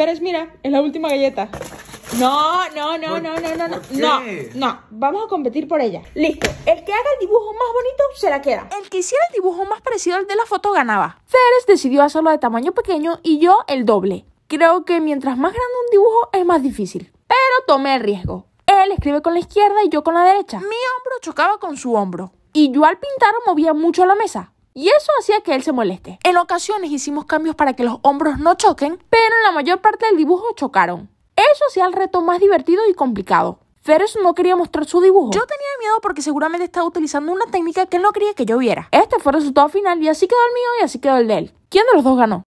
Feres mira, es la última galleta. No, no, no, no, no, no, no. No, no. Vamos a competir por ella. Listo. El que haga el dibujo más bonito se la queda. El que hiciera el dibujo más parecido al de la foto ganaba. Ceres decidió hacerlo de tamaño pequeño y yo el doble. Creo que mientras más grande un dibujo es más difícil. Pero tomé el riesgo. Él escribe con la izquierda y yo con la derecha. Mi hombro chocaba con su hombro. Y yo al pintar movía mucho la mesa y eso hacía que él se moleste. En ocasiones hicimos cambios para que los hombros no choquen, pero en la mayor parte del dibujo chocaron. Eso hacía el reto más divertido y complicado. Ferris no quería mostrar su dibujo. Yo tenía miedo porque seguramente estaba utilizando una técnica que él no quería que yo viera. Este fue el resultado final y así quedó el mío y así quedó el de él. ¿Quién de los dos ganó?